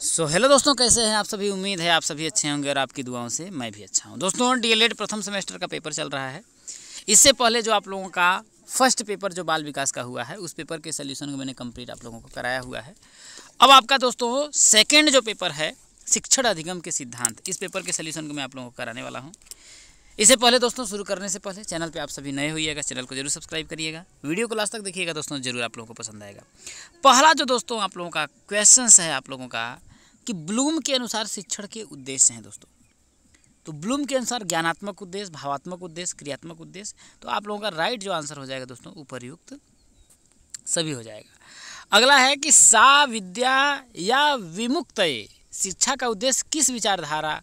सो so, hello दोस्तों कैसे हैं आप सभी उम्मीद है आप सभी अच्छे होंगे और आपकी दुआओं से मैं भी अच्छा हूं दोस्तों डीएलएड प्रथम सेमेस्टर का पेपर चल रहा है इससे पहले जो आप लोगों का फर्स्ट पेपर जो बाल विकास का हुआ है उस पेपर के सोल्यूशन को मैंने कंप्लीट आप लोगों को कराया हुआ है अब आपका दोस्तों सेकेंड जो पेपर है शिक्षण अधिगम के सिद्धांत इस पेपर के सोल्यूशन को मैं आप लोगों को कराने वाला हूँ इससे पहले दोस्तों शुरू करने से पहले चैनल पे आप सभी नए हुईगा चैनल को जरूर सब्सक्राइब करिएगा वीडियो को लास्ट तक देखिएगा दोस्तों जरूर आप लोगों को पसंद आएगा पहला जो दोस्तों आप लोगों का क्वेश्चन है आप लोगों का कि ब्लूम के अनुसार शिक्षण के उद्देश्य हैं दोस्तों तो ब्लूम के अनुसार ज्ञानात्मक उद्देश्य भावात्मक उद्देश्य क्रियात्मक उद्देश्य तो आप लोगों का राइट जो आंसर हो जाएगा दोस्तों उपरयुक्त सभी हो जाएगा अगला है कि सा विद्या या विमुक्त शिक्षा का उद्देश्य किस विचारधारा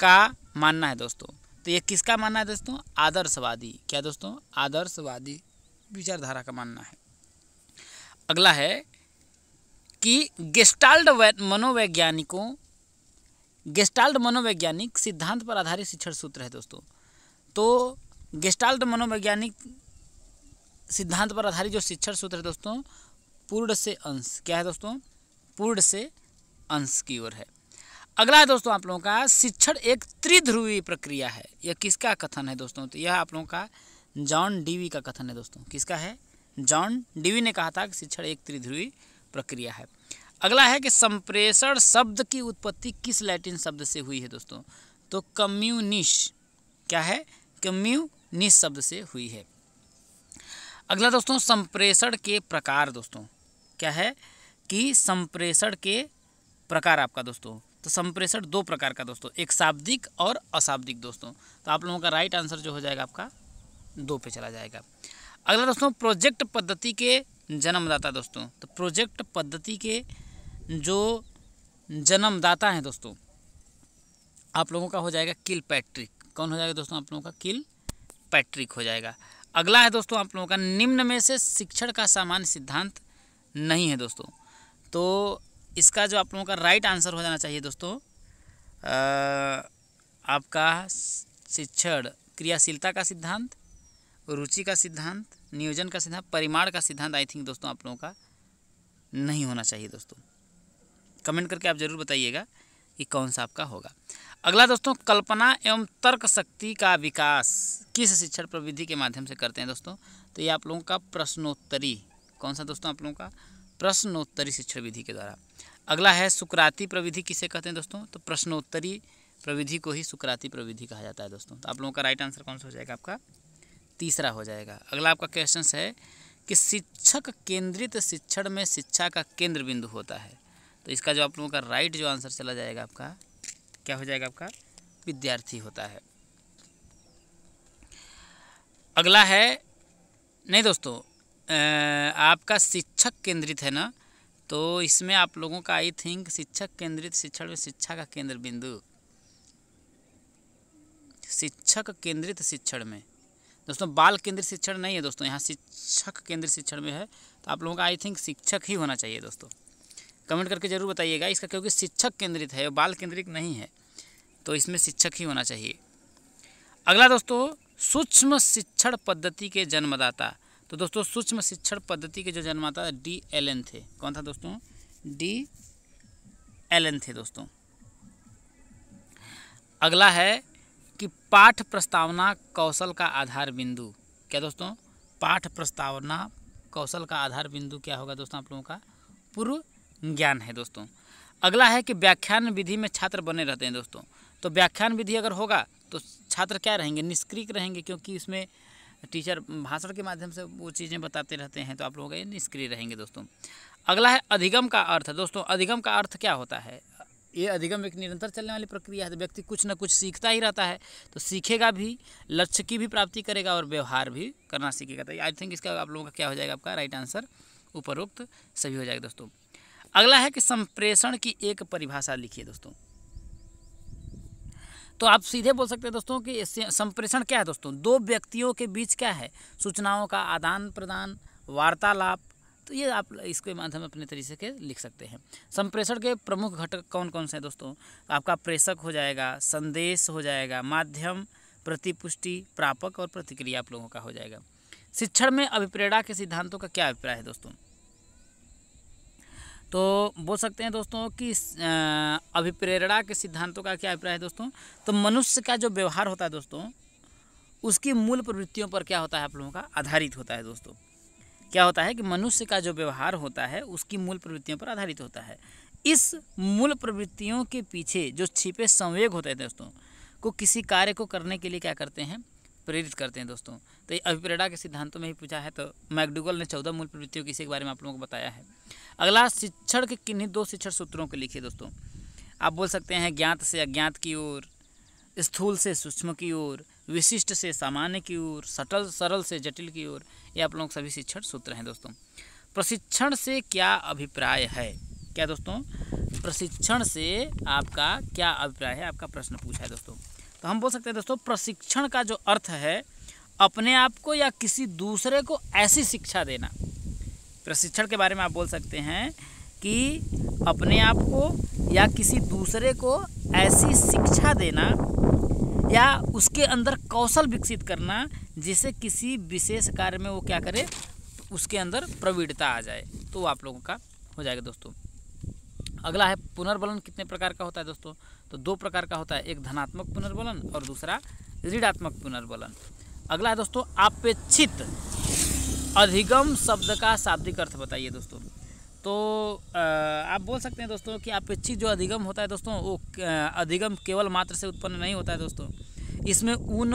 का मानना है दोस्तों तो ये किसका मानना है दोस्तों आदर्शवादी क्या दोस्तों आदर्शवादी विचारधारा का मानना है अगला है कि गेस्टाल्ड मनोवैज्ञानिकों गेस्टाल्ड मनोवैज्ञानिक सिद्धांत पर आधारित शिक्षण सूत्र है दोस्तों तो गेस्टाल्ड मनोवैज्ञानिक सिद्धांत पर आधारित जो शिक्षण सूत्र है दोस्तों पूर्ण से अंश क्या है दोस्तों पूर्ण से अंश की ओर है अगला है दोस्तों आप लोगों का शिक्षण एक त्रिध्रुवी प्रक्रिया है यह किसका कथन है दोस्तों तो यह आप लोगों का जॉन डीवी का कथन है दोस्तों किसका है जॉन डीवी ने कहा था कि शिक्षण एक त्रिध्रुवी प्रक्रिया है अगला है कि संप्रेषण शब्द की उत्पत्ति किस लैटिन शब्द से हुई है दोस्तों तो कम्युनिश क्या है कम्युनिश शब्द से हुई है अगला दोस्तों संप्रेषण के प्रकार दोस्तों क्या है कि संप्रेषण के प्रकार आपका दोस्तों तो संप्रेषण दो प्रकार का दोस्तों एक शाब्दिक और अशाब्दिक दोस्तों तो आप लोगों का राइट आंसर जो हो जाएगा आपका दो पे चला जाएगा अगला दोस्तों प्रोजेक्ट पद्धति के जन्मदाता दोस्तों तो प्रोजेक्ट पद्धति के जो जन्मदाता हैं दोस्तों आप लोगों का हो जाएगा किल पैट्रिक कौन हो जाएगा दोस्तों आप लोगों का किल पैट्रिक हो जाएगा अगला है दोस्तों आप लोगों का निम्न में से शिक्षण का सामान्य सिद्धांत नहीं है दोस्तों तो इसका जो आप लोगों का राइट आंसर हो जाना चाहिए दोस्तों आपका शिक्षण क्रियाशीलता का सिद्धांत रुचि का सिद्धांत नियोजन का सिद्धांत परिमाण का सिद्धांत आई थिंक दोस्तों आप लोगों का नहीं होना चाहिए दोस्तों कमेंट करके आप ज़रूर बताइएगा कि कौन सा आपका होगा अगला दोस्तों कल्पना एवं तर्क शक्ति का विकास किस शिक्षण प्रविधि के माध्यम से करते हैं दोस्तों तो ये आप लोगों का प्रश्नोत्तरी कौन सा दोस्तों आप लोगों का प्रश्नोत्तरी शिक्षण विधि के द्वारा अगला है सुकराती प्रविधि किसे कहते हैं दोस्तों तो प्रश्नोत्तरी प्रविधि को ही सुकराती प्रविधि कहा जाता है दोस्तों तो आप लोगों का राइट आंसर कौन सा हो जाएगा आपका तीसरा हो जाएगा अगला आपका क्वेश्चन है कि शिक्षक केंद्रित शिक्षण में शिक्षा का केंद्र बिंदु होता है तो इसका जो आप लोगों का राइट जो आंसर चला जाएगा आपका क्या हो जाएगा आपका विद्यार्थी होता है अगला है नहीं दोस्तों आपका शिक्षक केंद्रित है ना तो इसमें आप लोगों का आई थिंक शिक्षक केंद्रित शिक्षण में शिक्षा का केंद्र बिंदु शिक्षक केंद्रित शिक्षण में दोस्तों बाल केंद्रित शिक्षण नहीं है दोस्तों यहाँ शिक्षक केंद्रित शिक्षण में है तो आप लोगों का आई थिंक शिक्षक ही होना चाहिए दोस्तों कमेंट करके ज़रूर बताइएगा इसका क्योंकि शिक्षक केंद्रित है बाल केंद्रित नहीं है तो इसमें शिक्षक ही होना चाहिए अगला दोस्तों सूक्ष्म शिक्षण पद्धति के जन्मदाता तो दोस्तों सूक्ष्म शिक्षण पद्धति के जो जन्माता डी एल एन थे कौन था दोस्तों डी एल एन थे दोस्तों अगला है कि पाठ प्रस्तावना कौशल का आधार बिंदु क्या दोस्तों पाठ प्रस्तावना कौशल का आधार बिंदु क्या होगा दोस्तों आप लोगों का पूर्व ज्ञान है दोस्तों अगला है कि व्याख्यान विधि में छात्र बने रहते हैं दोस्तों तो व्याख्यान विधि अगर होगा तो छात्र क्या रहेंगे निष्क्रिय रहेंगे क्योंकि इसमें टीचर भाषण के माध्यम से वो चीज़ें बताते रहते हैं तो आप लोग निष्क्रिय रहेंगे दोस्तों अगला है अधिगम का अर्थ दोस्तों अधिगम का अर्थ क्या होता है ये अधिगम एक निरंतर चलने वाली प्रक्रिया है तो व्यक्ति कुछ ना कुछ सीखता ही रहता है तो सीखेगा भी लक्ष्य की भी प्राप्ति करेगा और व्यवहार भी करना सीखेगा तो आई थिंक इसका आप लोगों का क्या हो जाएगा आपका राइट आंसर उपरोक्त सभी हो जाएगा दोस्तों अगला है कि संप्रेषण की एक परिभाषा लिखिए दोस्तों तो आप सीधे बोल सकते हैं दोस्तों कि संप्रेषण क्या है दोस्तों दो व्यक्तियों के बीच क्या है सूचनाओं का आदान प्रदान वार्तालाप तो ये आप इसके माध्यम अपने तरीके से लिख सकते हैं संप्रेषण के प्रमुख घटक कौन कौन से हैं दोस्तों आपका प्रेषक हो जाएगा संदेश हो जाएगा माध्यम प्रतिपुष्टि प्रापक और प्रतिक्रिया आप लोगों का हो जाएगा शिक्षण में अभिप्रेरणा के सिद्धांतों का क्या अभिप्राय है दोस्तों तो बोल सकते हैं दोस्तों कि अभिप्रेरणा के सिद्धांतों का क्या अभिप्राय है दोस्तों तो मनुष्य का जो व्यवहार होता है दोस्तों उसकी मूल प्रवृत्तियों पर क्या होता है आप लोगों का आधारित होता है दोस्तों क्या होता है कि मनुष्य का जो व्यवहार होता है उसकी मूल प्रवृत्तियों पर आधारित होता है इस मूल प्रवृत्तियों के पीछे जो छिपे संवेग होते हैं दोस्तों को किसी कार्य को करने के लिए क्या करते हैं प्रेरित करते हैं दोस्तों तो ये अभिप्रेरणा के सिद्धांतों में ही पूछा है तो मैकडूगल ने चौदह मूल प्रवृत्तियों की इसी के बारे में आप लोगों को बताया है अगला शिक्षण के किन्हीं दो शिक्षण सूत्रों के लिखिए दोस्तों आप बोल सकते हैं ज्ञात से अज्ञात की ओर स्थूल से सूक्ष्म की ओर विशिष्ट से सामान्य की ओर सटल सरल से जटिल की ओर ये आप लोग सभी शिक्षण सूत्र हैं दोस्तों प्रशिक्षण से क्या अभिप्राय है क्या दोस्तों प्रशिक्षण से आपका क्या अभिप्राय है आपका प्रश्न पूछा है दोस्तों तो हम बोल सकते हैं दोस्तों प्रशिक्षण का जो अर्थ है अपने आप को या किसी दूसरे को ऐसी शिक्षा देना प्रशिक्षण के बारे में आप बोल सकते हैं कि अपने आप को या किसी दूसरे को ऐसी शिक्षा देना या उसके अंदर कौशल विकसित करना जिससे किसी विशेष कार्य में वो क्या करे उसके अंदर प्रवीणता आ जाए तो आप लोगों का हो जाएगा दोस्तों अगला है पुनर्बलन कितने प्रकार का होता है दोस्तों तो दो प्रकार का होता है एक धनात्मक पुनर्बलन और दूसरा ऋणात्मक पुनर्बलन अगला है दोस्तों अपेक्षित अधिगम शब्द का शाब्दिक अर्थ बताइए दोस्तों तो आप बोल सकते हैं दोस्तों कि अपेक्षित जो अधिगम होता है दोस्तों वो अधिगम केवल मात्र से उत्पन्न नहीं होता है दोस्तों इसमें उन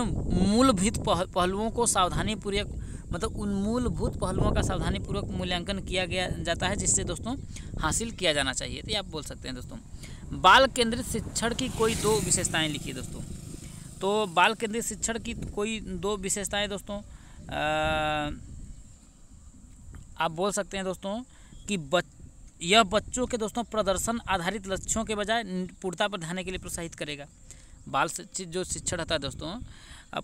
मूलभूत पहलुओं को सावधानीपूर्वक मतलब उन मूलभूत पहलुओं का सावधानीपूर्वक मूल्यांकन किया गया जाता है जिससे दोस्तों हासिल किया जाना चाहिए तो आप बोल सकते हैं दोस्तों बाल केंद्रित शिक्षण की कोई दो विशेषताएँ लिखिए दोस्तों तो बाल केंद्रित शिक्षण की कोई दो विशेषताएँ दोस्तों आ, आप बोल सकते हैं दोस्तों कि बच यह बच्चों के दोस्तों प्रदर्शन आधारित लक्ष्यों के बजाय पूर्णता पर ध्यान के लिए प्रोत्साहित करेगा बाल शिक्षित जो शिक्षण रहता है दोस्तों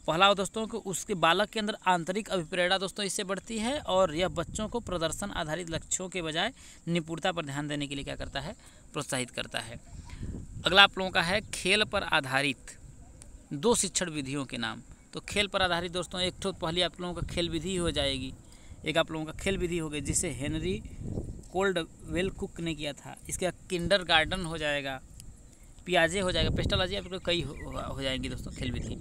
पहला दोस्तों कि उसके बालक के अंदर आंतरिक अभिप्रेरणा दोस्तों इससे बढ़ती है और यह बच्चों को प्रदर्शन आधारित लक्ष्यों के बजाय निपुणता पर ध्यान देने के लिए क्या करता है प्रोत्साहित करता है अगला आप लोगों का है खेल पर आधारित दो शिक्षण विधियों के नाम तो खेल पर आधारित दोस्तों एक तो पहली आप लोगों का खेल विधि हो जाएगी एक आप लोगों का खेल विधि हो गई जिसे हेनरी कोल्ड वेल कुक ने किया था बाद किंडर गार्डन हो जाएगा पियाजे हो जाएगा पेस्टोलॉजी आप लोग कई हो, जाएंगी दोस्तों खेल विधि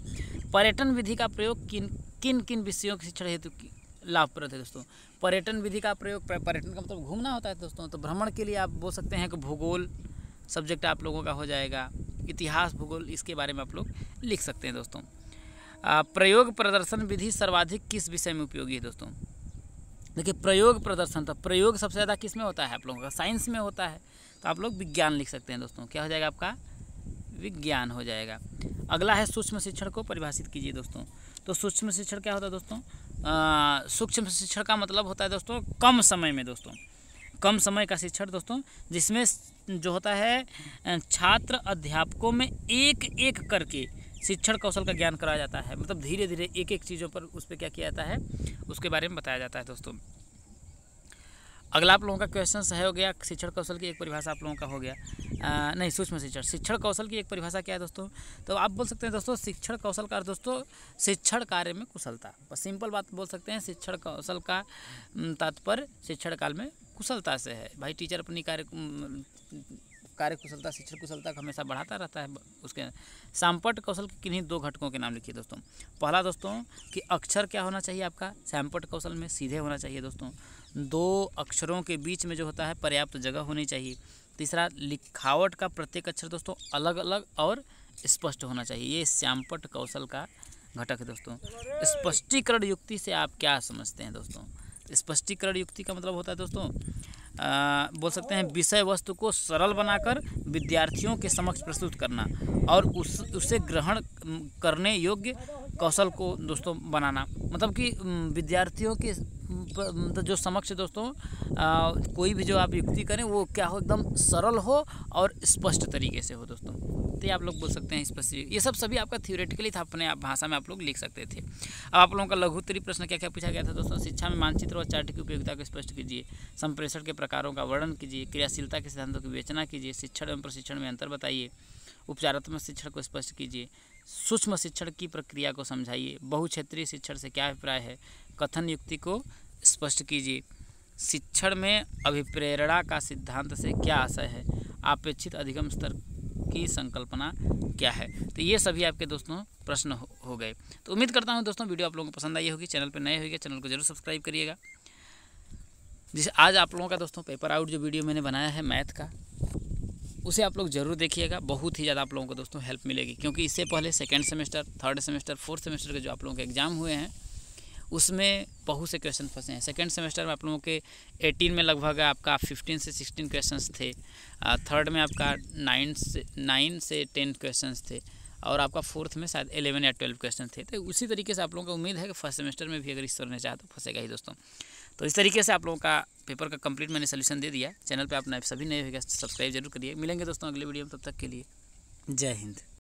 पर्यटन विधि का प्रयोग किन किन किन विषयों के शिक्षण हेतु लाभप्रद है दोस्तों पर्यटन विधि का प्रयोग पर्यटन का मतलब घूमना होता है दोस्तों तो भ्रमण के लिए आप बोल सकते हैं कि भूगोल सब्जेक्ट आप लोगों का हो जाएगा इतिहास भूगोल इसके बारे में आप लोग लिख सकते हैं दोस्तों प्रयोग प्रदर्शन विधि सर्वाधिक किस विषय में उपयोगी है दोस्तों देखिए प्रयोग प्रदर्शन तो प्रयोग सबसे ज़्यादा किस में होता है आप लोगों का साइंस में होता है तो आप लोग विज्ञान लिख सकते हैं दोस्तों क्या हो जाएगा आपका विज्ञान हो जाएगा अगला है सूक्ष्म शिक्षण को परिभाषित कीजिए दोस्तों तो सूक्ष्म शिक्षण क्या होता है दोस्तों सूक्ष्म शिक्षण का मतलब होता है दोस्तों कम समय में दोस्तों कम समय का शिक्षण दोस्तों जिसमें जो होता है छात्र अध्यापकों में एक एक करके शिक्षण कौशल का ज्ञान कराया जाता है मतलब धीरे धीरे एक एक चीज़ों पर उस पर क्या किया जाता है उसके बारे में बताया जाता है दोस्तों अगला आप लोगों का क्वेश्चन है हो गया शिक्षण कौशल की एक परिभाषा आप लोगों का हो गया आ, नहीं सूक्ष्म शिक्षण शिक्षण कौशल की एक परिभाषा क्या है दोस्तों तो आप बोल सकते हैं दोस्तों शिक्षण कौशल का दोस्तों शिक्षण कार्य में कुशलता बस सिंपल बात बोल सकते हैं शिक्षण कौशल का तात्पर्य शिक्षण काल में कुशलता से है भाई टीचर अपनी कार्य कार्य कुशलता शिक्षण कुशलता को हमेशा बढ़ाता रहता है उसके सांपट कौशल के किन्हीं दो घटकों के नाम लिखिए दोस्तों पहला दोस्तों कि अक्षर क्या होना चाहिए आपका सांपट कौशल में सीधे होना चाहिए दोस्तों दो अक्षरों के बीच में जो होता है पर्याप्त जगह होनी चाहिए तीसरा लिखावट का प्रत्येक अक्षर दोस्तों अलग अलग और स्पष्ट होना चाहिए ये श्यामपट कौशल का घटक है दोस्तों स्पष्टीकरण युक्ति से आप क्या समझते हैं दोस्तों स्पष्टीकरण युक्ति का मतलब होता है दोस्तों आ, बोल सकते हैं विषय वस्तु को सरल बनाकर विद्यार्थियों के समक्ष प्रस्तुत करना और उस उसे ग्रहण करने योग्य कौशल को दोस्तों बनाना मतलब कि विद्यार्थियों के मतलब जो समक्ष दोस्तों आ, कोई भी जो आप युक्ति करें वो क्या हो एकदम सरल हो और स्पष्ट तरीके से हो दोस्तों तो ये आप लोग बोल सकते हैं स्पष्ट ये सब सभी आपका थियोरेटिकली था अपने आप भाषा में आप लोग लिख सकते थे अब आप लोगों का उत्तरी प्रश्न क्या क्या पूछा गया था दोस्तों शिक्षा में मानचित्र और चार्ट की उपयोगिता को स्पष्ट कीजिए संप्रेषण के प्रकारों का वर्णन कीजिए क्रियाशीलता के सिद्धांतों की विवेचना कीजिए शिक्षण एवं प्रशिक्षण में अंतर बताइए उपचारात्मक शिक्षण को स्पष्ट कीजिए सूक्ष्म शिक्षण की प्रक्रिया को समझाइए बहुक्षेत्रीय शिक्षण से क्या अभिप्राय है कथन युक्ति को स्पष्ट कीजिए शिक्षण में अभिप्रेरणा का सिद्धांत से क्या आशय है अपेक्षित अधिगम स्तर की संकल्पना क्या है तो ये सभी आपके दोस्तों प्रश्न हो, गए तो उम्मीद करता हूँ दोस्तों वीडियो आप लोगों को पसंद आई होगी चैनल पर नए होगी चैनल को जरूर सब्सक्राइब करिएगा जिस आज आप लोगों का दोस्तों पेपर आउट जो वीडियो मैंने बनाया है मैथ का उसे आप लोग जरूर देखिएगा बहुत ही ज़्यादा आप लोगों को दोस्तों हेल्प मिलेगी क्योंकि इससे पहले second semester third semester fourth semester के जो आप लोगों के एग्ज़ाम हुए हैं उसमें बहुत से क्वेश्चन फंसे हैं सेकेंड सेमेस्टर में आप लोगों के एटीन में लगभग आपका फिफ्टीन से सिक्सटीन क्वेश्चंस थे थर्ड में आपका नाइन से नाइन से टेन क्वेश्चंस थे और आपका फोर्थ में शायद एलेवन या ट्वेल्व क्वेश्चन थे तो उसी तरीके से आप लोगों को उम्मीद है कि फर्स्ट सेमेस्टर में भी अगर ईश्वर ने चाहे तो फंसेगा ही दोस्तों तो इस तरीके से आप लोगों का पेपर का कंप्लीट मैंने सोल्यूशन दे दिया चैनल पे आप सभी नए होगा सब्सक्राइब जरूर करिए मिलेंगे दोस्तों अगले वीडियो में तब तक के लिए जय हिंद